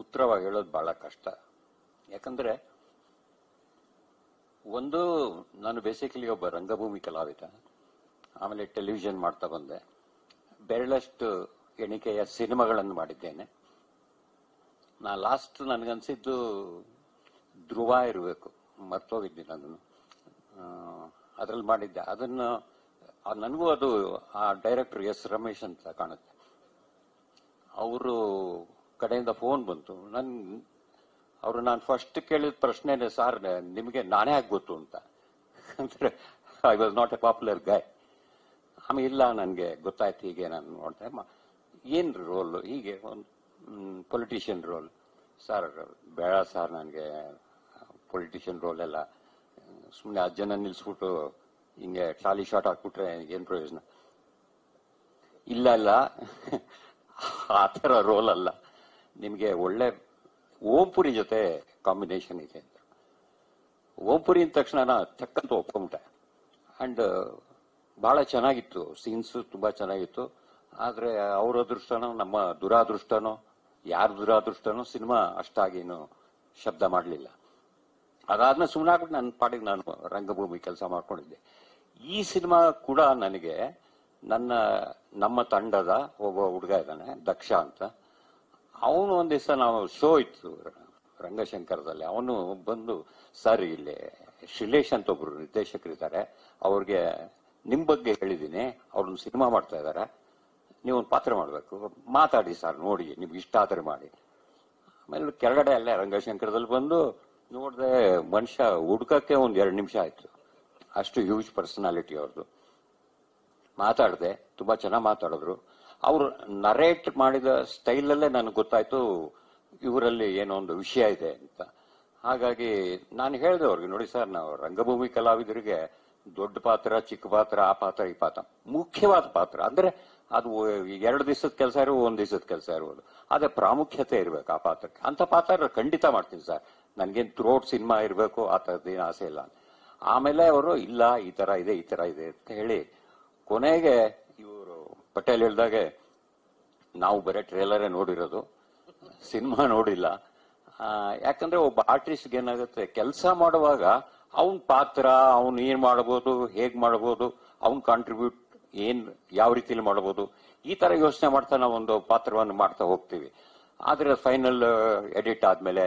ಉತ್ತರವಾಗಿ ಹೇಳೋದು ಬಹಳ ಕಷ್ಟ ಯಾಕಂದ್ರೆ ಒಂದು ನಾನು ಬೇಸಿಕಲಿ ಒಬ್ಬ ರಂಗಭೂಮಿ ಕಲಾವಿದ ಆಮೇಲೆ ಟೆಲಿವಿಷನ್ ಮಾಡ್ತಾ ಬಂದೆ ಬೆರಳಷ್ಟು ಎಣಿಕೆಯ ಸಿನಿಮಾಗಳನ್ನು ಮಾಡಿದ್ದೇನೆ ನಾ ಲಾಸ್ಟ್ ನನಗನ್ಸಿದ್ದು ಧ್ರುವ ಇರಬೇಕು ಮರ್ತೋಗಿದ್ದೆ ನಾನು ಅದ್ರಲ್ಲಿ ಮಾಡಿದ್ದೆ ಅದನ್ನು ನನಗೂ ಅದು ಆ ಡೈರೆಕ್ಟರ್ ಎಸ್ ರಮೇಶ್ ಅಂತ ಕಾಣುತ್ತೆ ಅವರು ಕಡೆಯಿಂದ ಫೋನ್ ಬಂತು ನನ್ ಅವರು ನಾನು ಫಸ್ಟ್ ಕೇಳಿದ ಪ್ರಶ್ನೆನೇ ಸಾರ್ ನಿಮಗೆ ನಾನೇ ಆಗಿ ಗೊತ್ತು ಅಂತ ಅಂದ್ರೆ I was not a popular guy ಆಮೇಲೆ ಇಲ್ಲ ನನಗೆ ಗೊತ್ತಾಯ್ತು ಹೀಗೆ ನಾನು ನೋಡ್ದೆ ಏನು ರೋಲ್ ಹೀಗೆ ಒಂದು ಪೊಲಿಟಿಷಿಯನ್ ರೋಲ್ ಸರ್ ಬೇಡ ಸರ್ ನನಗೆ ಪೊಲಿಟಿಷಿಯನ್ ರೋಲ್ ಎಲ್ಲ ಸುಮ್ಮನೆ ಅಜ್ಜನ ನಿಲ್ಲಿಸ್ಬಿಟ್ಟು ಹಿಂಗೆ ಟ್ರಾಲಿ ಶಾಟ್ ಹಾಕ್ಬಿಟ್ರೆ ಏನು ಪ್ರಯೋಜನ ಇಲ್ಲ ಇಲ್ಲ ಆ ಥರ ರೋಲ್ ಅಲ್ಲ ನಿಮಗೆ ಒಳ್ಳೆ ಓಂಪುರಿ ಜೊತೆ ಕಾಂಬಿನೇಷನ್ ಇದೆ ಅಂತ ಓಂಪುರಿ ಅಂದ ತಕ್ಷಣ ತಕ್ಕಂತ ಒಪ್ಕೊಂಬಿಟ್ಟೆ ಆ್ಯಂಡ್ ಭಾಳ ಚೆನ್ನಾಗಿತ್ತು ಸೀನ್ಸು ತುಂಬ ಚೆನ್ನಾಗಿತ್ತು ಆದರೆ ಅವ್ರ ಅದೃಷ್ಟನೋ ನಮ್ಮ ದುರಾದೃಷ್ಟನೋ ಯಾರ ದುರಾದೃಷ್ಟನೋ ಸಿನಿಮಾ ಅಷ್ಟಾಗೇನು ಶಬ್ದ ಮಾಡಲಿಲ್ಲ ಅದಾದ್ಮೇಲೆ ಸುಮ್ಮನೆ ಆಗ್ಬಿಟ್ಟು ನನ್ನ ಪಾಡಿಗೆ ನಾನು ರಂಗಭೂಮಿ ಕೆಲಸ ಮಾಡ್ಕೊಂಡಿದ್ದೆ ಈ ಸಿನಿಮಾ ಕೂಡ ನನಗೆ ನನ್ನ ನಮ್ಮ ತಂಡದ ಒಬ್ಬ ಹುಡುಗ ಇದ್ದಾನೆ ದಕ್ಷ ಅಂತ ಅವನು ಒಂದು ದಿವಸ ನಾವು ಶೋ ಇತ್ತು ರಂಗಶಂಕರದಲ್ಲಿ ಅವನು ಬಂದು ಸರ್ ಇಲ್ಲಿ ಶಿಲೇಶ್ ಅಂತ ಒಬ್ರು ನಿರ್ದೇಶಕರಿದ್ದಾರೆ ಅವ್ರಿಗೆ ನಿಮ್ಮ ಬಗ್ಗೆ ಹೇಳಿದ್ದೀನಿ ಅವ್ರನ್ನ ಸಿನಿಮಾ ಮಾಡ್ತಾ ಇದ್ದಾರೆ ನೀವೊಂದು ಪಾತ್ರ ಮಾಡಬೇಕು ಮಾತಾಡಿ ಸರ್ ನೋಡಿ ನಿಮ್ಗೆ ಇಷ್ಟ ಆದರೆ ಮಾಡಿ ಆಮೇಲೆ ಕೆಳಗಡೆ ಅಲ್ಲೇ ರಂಗಶಂಕರದಲ್ಲಿ ಬಂದು ನೋಡಿದೆ ಮನುಷ್ಯ ಹುಡ್ಕಕ್ಕೆ ಒಂದು ಎರಡು ನಿಮಿಷ ಆಯ್ತು ಅಷ್ಟು ಹ್ಯೂಜ್ ಪರ್ಸನಾಲಿಟಿ ಅವ್ರದ್ದು ಮಾತಾಡಿದೆ ತುಂಬ ಚೆನ್ನಾಗಿ ಮಾತಾಡಿದ್ರು ಅವರು ನರೇಟ್ ಮಾಡಿದ ಸ್ಟೈಲಲ್ಲೇ ನನಗೆ ಗೊತ್ತಾಯ್ತು ಇವರಲ್ಲಿ ಏನೋ ಒಂದು ವಿಷಯ ಇದೆ ಅಂತ ಹಾಗಾಗಿ ನಾನು ಹೇಳಿದೆ ಅವ್ರಿಗೆ ನೋಡಿ ಸರ್ ನಾವು ರಂಗಭೂಮಿ ಕಲಾವಿದರಿಗೆ ದೊಡ್ಡ ಪಾತ್ರ ಚಿಕ್ಕ ಪಾತ್ರ ಆ ಪಾತ್ರ ಈ ಪಾತ್ರ ಮುಖ್ಯವಾದ ಪಾತ್ರ ಅಂದ್ರೆ ಅದು ಎರಡು ದಿವಸದ ಕೆಲಸ ಇರೋ ಒಂದು ದಿವಸದ ಕೆಲಸ ಇರ್ಬೋದು ಅದೇ ಪ್ರಾಮುಖ್ಯತೆ ಇರಬೇಕು ಆ ಪಾತ್ರಕ್ಕೆ ಅಂತ ಪಾತ್ರ ಖಂಡಿತ ಮಾಡ್ತೀನಿ ಸರ್ ನನಗೇನು ಥ್ರೋಟ್ ಸಿನಿಮಾ ಇರಬೇಕು ಆ ಥರದ್ದೇನು ಆಸೆ ಇಲ್ಲ ಆಮೇಲೆ ಅವರು ಇಲ್ಲ ಈ ತರ ಇದೆ ಈ ತರ ಇದೆ ಅಂತ ಹೇಳಿ ಕೊನೆಗೆ ಪಟೇಲ್ ಹೇಳ್ದಾಗೆ ನಾವು ಬರೀ ಟ್ರೇಲರೇ ನೋಡಿರೋದು ಸಿನಿಮಾ ನೋಡಿಲ್ಲ ಯಾಕಂದ್ರೆ ಒಬ್ಬ ಆರ್ಟಿಸ್ಟ್ ಏನಾಗುತ್ತೆ ಕೆಲಸ ಮಾಡುವಾಗ ಅವನ ಪಾತ್ರ ಅವನ್ ಏನ್ ಮಾಡಬಹುದು ಹೇಗ್ ಮಾಡಬಹುದು ಅವನ್ ಕಾಂಟ್ರಿಬ್ಯೂಟ್ ಏನ್ ಯಾವ ರೀತಿಯಲ್ಲಿ ಮಾಡಬಹುದು ಈ ತರ ಯೋಚನೆ ಮಾಡ್ತಾ ನಾವು ಒಂದು ಪಾತ್ರವನ್ನು ಮಾಡ್ತಾ ಹೋಗ್ತೀವಿ ಆದ್ರೆ ಫೈನಲ್ ಎಡಿಟ್ ಆದ್ಮೇಲೆ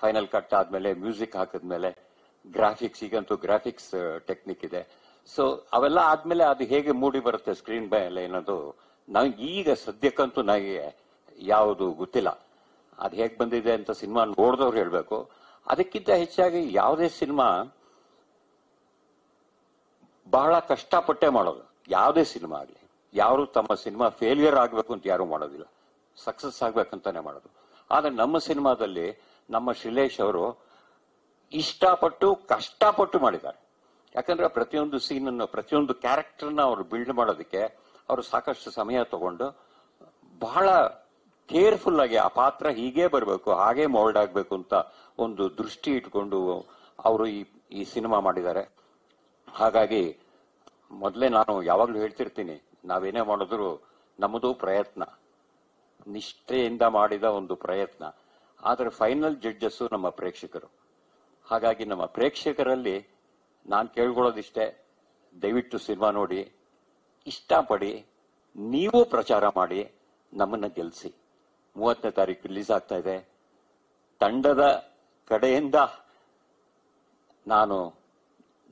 ಫೈನಲ್ ಕಟ್ ಆದ್ಮೇಲೆ ಮ್ಯೂಸಿಕ್ ಹಾಕಿದ್ಮೇಲೆ ಗ್ರಾಫಿಕ್ಸ್ ಈಗಂತೂ ಗ್ರಾಫಿಕ್ಸ್ ಟೆಕ್ನಿಕ್ ಇದೆ ಸೊ ಅವೆಲ್ಲ ಆದ್ಮೇಲೆ ಅದು ಹೇಗೆ ಮೂಡಿ ಬರುತ್ತೆ ಸ್ಕ್ರೀನ್ ಮೇಲೆ ಏನದು ನನಗೆ ಈಗ ಸದ್ಯಕ್ಕಂತೂ ನನಗೆ ಯಾವುದು ಗೊತ್ತಿಲ್ಲ ಅದು ಹೇಗೆ ಬಂದಿದೆ ಅಂತ ಸಿನಿಮಾ ನೋಡಿದವ್ರು ಹೇಳಬೇಕು ಅದಕ್ಕಿಂತ ಹೆಚ್ಚಾಗಿ ಯಾವುದೇ ಸಿನಿಮಾ ಬಹಳ ಕಷ್ಟಪಟ್ಟೆ ಮಾಡೋದು ಯಾವುದೇ ಸಿನಿಮಾ ಆಗಲಿ ಯಾರು ತಮ್ಮ ಸಿನಿಮಾ ಫೇಲಿಯರ್ ಆಗಬೇಕು ಅಂತ ಯಾರು ಮಾಡೋದಿಲ್ಲ ಸಕ್ಸಸ್ ಆಗ್ಬೇಕಂತಾನೆ ಮಾಡೋದು ಆದರೆ ನಮ್ಮ ಸಿನಿಮಾದಲ್ಲಿ ನಮ್ಮ ಶಿಲೇಶ್ ಅವರು ಇಷ್ಟಪಟ್ಟು ಕಷ್ಟಪಟ್ಟು ಮಾಡಿದ್ದಾರೆ ಯಾಕಂದ್ರೆ ಪ್ರತಿಯೊಂದು ಸೀನ್ ಅನ್ನು ಪ್ರತಿಯೊಂದು ಕ್ಯಾರೆಕ್ಟರ್ನ ಅವರು ಬಿಲ್ಡ್ ಮಾಡೋದಕ್ಕೆ ಅವರು ಸಾಕಷ್ಟು ಸಮಯ ತಗೊಂಡು ಬಹಳ ಕೇರ್ಫುಲ್ ಆಗಿ ಆ ಪಾತ್ರ ಹೀಗೆ ಬರಬೇಕು ಹಾಗೆ ಮೋಲ್ಡ್ ಆಗಬೇಕು ಅಂತ ಒಂದು ದೃಷ್ಟಿ ಇಟ್ಕೊಂಡು ಅವರು ಈ ಈ ಸಿನಿಮಾ ಮಾಡಿದ್ದಾರೆ ಹಾಗಾಗಿ ಮೊದಲೇ ನಾನು ಯಾವಾಗಲೂ ಹೇಳ್ತಿರ್ತೀನಿ ನಾವೇನೇ ಮಾಡಿದ್ರು ನಮ್ಮದು ಪ್ರಯತ್ನ ನಿಷ್ಠೆಯಿಂದ ಮಾಡಿದ ಒಂದು ಪ್ರಯತ್ನ ಆದರೆ ಫೈನಲ್ ಜಡ್ಜಸ್ಸು ನಮ್ಮ ಪ್ರೇಕ್ಷಕರು ಹಾಗಾಗಿ ನಮ್ಮ ಪ್ರೇಕ್ಷಕರಲ್ಲಿ ನಾನು ಕೇಳ್ಕೊಳ್ಳೋದಿಷ್ಟೇ ದಯವಿಟ್ಟು ಸಿನಿಮಾ ನೋಡಿ ಇಷ್ಟಪಡಿ ನೀವು ಪ್ರಚಾರ ಮಾಡಿ ನಮ್ಮನ್ನ ಗೆಲ್ಲಿಸಿ ಮೂವತ್ತನೇ ತಾರೀಕು ರಿಲೀಸ್ ಆಗ್ತಾ ಇದೆ ತಂಡದ ಕಡೆಯಿಂದ ನಾನು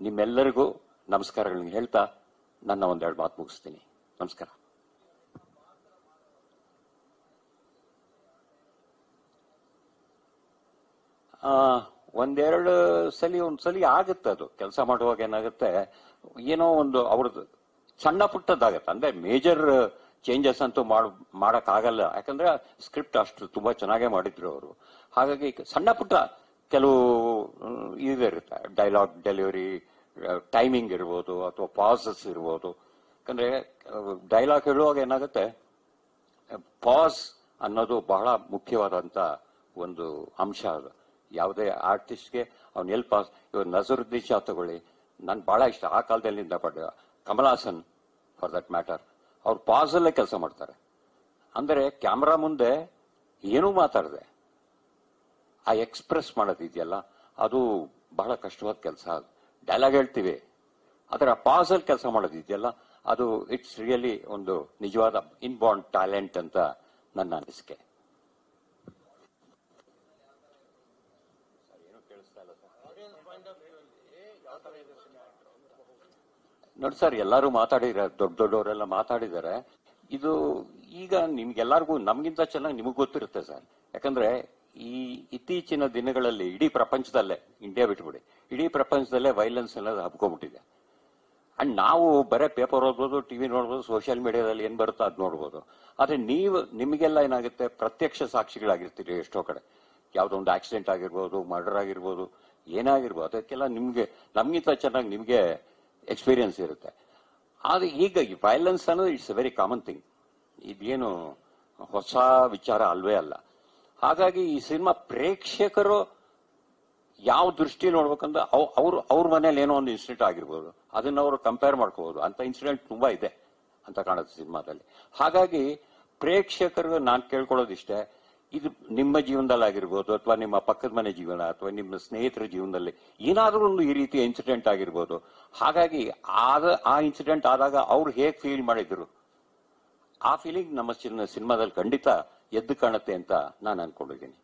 ನಿಮ್ಮೆಲ್ಲರಿಗೂ ನಮಸ್ಕಾರಗಳನ್ನ ಹೇಳ್ತಾ ನನ್ನ ಒಂದೆರಡು ಮಾತು ಮುಗಿಸ್ತೀನಿ ನಮಸ್ಕಾರ ಆ ಒಂದೆರಡು ಸಲಿ ಒಂದು ಆಗುತ್ತೆ ಅದು ಕೆಲಸ ಮಾಡುವಾಗ ಏನಾಗುತ್ತೆ ಏನೋ ಒಂದು ಅವ್ರದ್ದು ಸಣ್ಣ ಪುಟ್ಟದ್ದಾಗತ್ತೆ ಅಂದ್ರೆ ಮೇಜರ್ ಚೇಂಜಸ್ ಅಂತೂ ಮಾಡ್ ಮಾಡೋಕ್ಕಾಗಲ್ಲ ಯಾಕಂದ್ರೆ ಸ್ಕ್ರಿಪ್ಟ್ ಅಷ್ಟು ತುಂಬಾ ಚೆನ್ನಾಗೇ ಮಾಡಿದ್ರು ಅವರು ಹಾಗಾಗಿ ಸಣ್ಣ ಪುಟ್ಟ ಕೆಲವು ಇರುತ್ತೆ ಡೈಲಾಗ್ ಡೆಲಿವರಿ ಟೈಮಿಂಗ್ ಇರ್ಬೋದು ಅಥವಾ ಪಾಸಸ್ ಇರ್ಬೋದು ಯಾಕಂದ್ರೆ ಡೈಲಾಗ್ ಹೇಳುವಾಗ ಏನಾಗುತ್ತೆ ಪಾಸ್ ಅನ್ನೋದು ಬಹಳ ಮುಖ್ಯವಾದಂತ ಒಂದು ಅಂಶ ಅದು ಯಾವುದೇ ಆರ್ಟಿಸ್ಟ್ಗೆ ಅವ್ನು ಎಲ್ಪ್ ಇವ್ರು ನಜರುದ್ದೀನ್ ಶಾ ತಗೊಳ್ಳಿ ನನ್ಗೆ ಭಾಳ ಇಷ್ಟ ಆ ಕಾಲದಲ್ಲಿ Kamal Kamalahasan for that matter ಅವ್ರು ಪಾಸಲ್ಲೇ ಕೆಲಸ ಮಾಡ್ತಾರೆ ಅಂದರೆ ಕ್ಯಾಮ್ರಾ ಮುಂದೆ ಏನೂ ಮಾತಾಡದೆ ಆ ಎಕ್ಸ್ಪ್ರೆಸ್ ಮಾಡೋದಿದೆಯಲ್ಲ ಅದು ಬಹಳ ಕಷ್ಟವಾದ ಕೆಲಸ ಡೈಲಾಗ್ ಹೇಳ್ತೀವಿ ಆದರೆ ಆ ಪಾಸಲ್ಲಿ ಕೆಲಸ ಮಾಡೋದಿದೆಯಲ್ಲ ಅದು ಇಟ್ಸ್ ರಿಯಲಿ ಒಂದು ನಿಜವಾದ ಇನ್ಬಾರ್ನ್ ಟ್ಯಾಲೆಂಟ್ ಅಂತ ನನ್ನ ಅನಿಸಿಕೆ ನೋಡಿ ಸರ್ ಎಲ್ಲರೂ ಮಾತಾಡಿದ್ರೆ ದೊಡ್ಡ ದೊಡ್ಡವರೆಲ್ಲ ಮಾತಾಡಿದ್ದಾರೆ ಇದು ಈಗ ನಿಮ್ಗೆಲ್ಲರಿಗೂ ನಮಗಿಂತ ಚೆನ್ನಾಗಿ ನಿಮಗೆ ಗೊತ್ತಿರುತ್ತೆ ಸರ್ ಯಾಕಂದ್ರೆ ಈ ಇತ್ತೀಚಿನ ದಿನಗಳಲ್ಲಿ ಇಡೀ ಪ್ರಪಂಚದಲ್ಲೇ ಇಂಡಿಯಾ ಬಿಟ್ಬಿಡಿ ಇಡೀ ಪ್ರಪಂಚದಲ್ಲೇ ವೈಲೆನ್ಸ್ ಅನ್ನೋದು ಹಬ್ಕೊಂಡ್ಬಿಟ್ಟಿದೆ ಅಂಡ್ ನಾವು ಬರೀ ಪೇಪರ್ ಓದ್ಬೋದು ಟಿವಿ ನೋಡ್ಬೋದು ಸೋಷಿಯಲ್ ಮೀಡಿಯಾದಲ್ಲಿ ಏನ್ ಬರುತ್ತೋ ಅದ್ ನೋಡ್ಬೋದು ಆದ್ರೆ ನೀವು ನಿಮಗೆಲ್ಲ ಏನಾಗುತ್ತೆ ಪ್ರತ್ಯಕ್ಷ ಸಾಕ್ಷಿಗಳಾಗಿರ್ತೀರಿ ಎಷ್ಟೋ ಕಡೆ ಯಾವುದೋ ಒಂದು ಆಕ್ಸಿಡೆಂಟ್ ಆಗಿರ್ಬೋದು ಮರ್ಡರ್ ಆಗಿರ್ಬೋದು ಏನಾಗಿರ್ಬೋದು ಅದಕ್ಕೆಲ್ಲ ನಿಮಗೆ ನಮಗಿಂತ ಚೆನ್ನಾಗಿ ನಿಮಗೆ ಎಕ್ಸ್ಪೀರಿಯನ್ಸ್ ಇರುತ್ತೆ ಆದರೆ ಈ ವೈಲೆನ್ಸ್ ಅನ್ನೋದು it's a very common thing ಇದೇನು ಹೊಸ ವಿಚಾರ ಅಲ್ವೇ ಅಲ್ಲ ಹಾಗಾಗಿ ಈ ಸಿನಿಮಾ ಪ್ರೇಕ್ಷಕರು ಯಾವ ದೃಷ್ಟಿ ನೋಡ್ಬೇಕಂದ್ರೆ ಅವ್ರು ಅವ್ರ ಮನೇಲಿ ಏನೋ ಒಂದು ಇನ್ಸಿಡೆಂಟ್ ಆಗಿರ್ಬೋದು ಅದನ್ನ ಅವರು ಕಂಪೇರ್ ಮಾಡ್ಕೋಬಹುದು ಅಂತ ಇನ್ಸಿಡೆಂಟ್ ತುಂಬಾ ಇದೆ ಅಂತ ಕಾಣುತ್ತೆ ಸಿನಿಮಾದಲ್ಲಿ ಹಾಗಾಗಿ ಪ್ರೇಕ್ಷಕರು ನಾನು ಕೇಳ್ಕೊಳ್ಳೋದಿಷ್ಟೇ ಇದು ನಿಮ್ಮ ಜೀವನದಲ್ಲಿ ಆಗಿರ್ಬೋದು ಅಥವಾ ನಿಮ್ಮ ಪಕ್ಕದ ಮನೆ ಜೀವನ ಅಥವಾ ನಿಮ್ಮ ಸ್ನೇಹಿತರ ಜೀವನದಲ್ಲಿ ಏನಾದರೂ ಒಂದು ಈ ರೀತಿ ಇನ್ಸಿಡೆಂಟ್ ಆಗಿರ್ಬೋದು ಹಾಗಾಗಿ ಆದ ಆ ಇನ್ಸಿಡೆಂಟ್ ಆದಾಗ ಅವ್ರು ಹೇಗೆ ಫೀಲ್ ಮಾಡಿದ್ರು ಆ ಫೀಲಿಂಗ್ ನಮ್ಮ ಸಿನಿಮಾದಲ್ಲಿ ಖಂಡಿತ ಎದ್ದು ಕಾಣುತ್ತೆ ಅಂತ ನಾನು ಅನ್ಕೊಂಡಿದ್ದೀನಿ